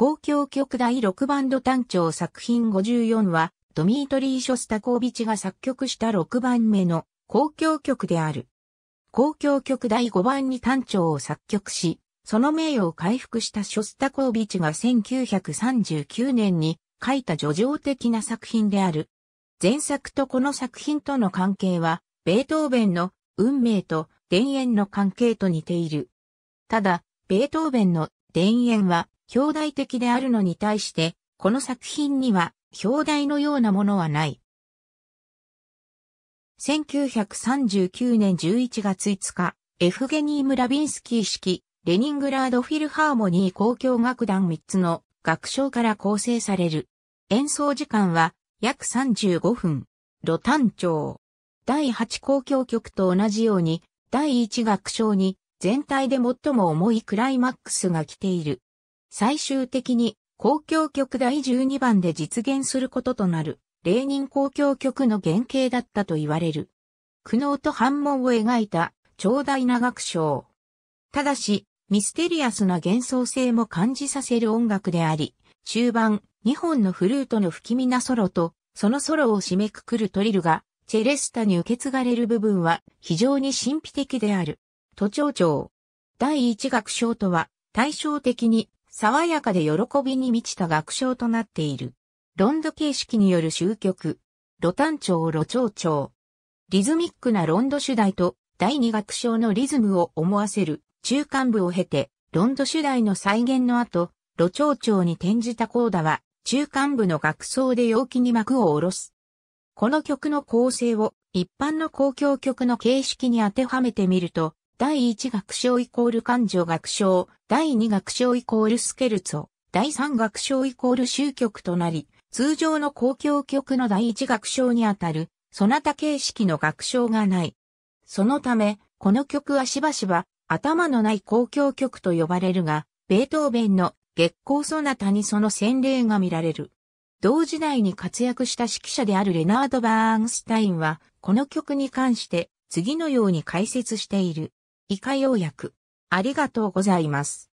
公共曲第6バンド単調作品54は、ドミートリー・ショスタコービチが作曲した6番目の公共曲である。公共曲第5番に単調を作曲し、その名誉を回復したショスタコービチが1939年に書いた叙情的な作品である。前作とこの作品との関係は、ベートーベンの運命と田園の関係と似ている。ただ、ベートーベンの田園は表題的であるのに対して、この作品には表題のようなものはない。1939年11月5日、エフゲニー・ムラビンスキー式、レニングラード・フィルハーモニー交響楽団3つの楽章から構成される。演奏時間は約35分。ロタン調。第8交響曲と同じように、第1楽章に全体で最も重いクライマックスが来ている。最終的に公共曲第12番で実現することとなる、レーニン公共曲の原型だったと言われる。苦悩と反問を描いた、長大な楽章。ただし、ミステリアスな幻想性も感じさせる音楽であり、終盤、2本のフルートの不気味なソロと、そのソロを締めくくるトリルが、チェレスタに受け継がれる部分は非常に神秘的である。都庁長。第一楽章とは、対照的に、爽やかで喜びに満ちた楽章となっている。ロンド形式による終局。ロ単調ロ長調。リズミックなロンド主題と第二楽章のリズムを思わせる中間部を経て、ロンド主題の再現の後、ロ長調に転じたコーダは、中間部の楽章で陽気に幕を下ろす。この曲の構成を一般の公共曲の形式に当てはめてみると、第1学章イコール感情学章、第2学章イコールスケルツォ、第3学章イコール終局となり、通常の公共曲の第1楽章にあたる、そなた形式の楽章がない。そのため、この曲はしばしば、頭のない公共曲と呼ばれるが、ベートーベンの月光ソナタにその洗礼が見られる。同時代に活躍した指揮者であるレナード・バーンスタインは、この曲に関して次のように解説している。以下要約。ありがとうございます。